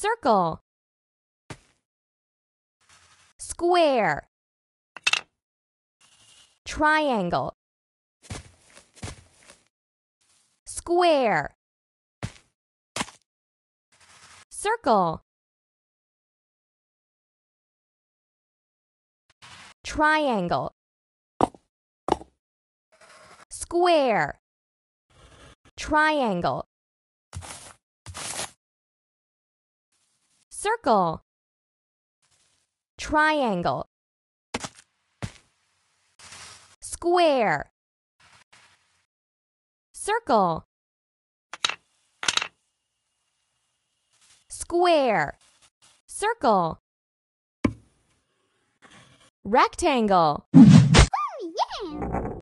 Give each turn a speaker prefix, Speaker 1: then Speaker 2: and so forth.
Speaker 1: circle
Speaker 2: square triangle square circle
Speaker 1: triangle
Speaker 2: square triangle circle triangle square circle
Speaker 3: square
Speaker 4: circle rectangle oh, yeah.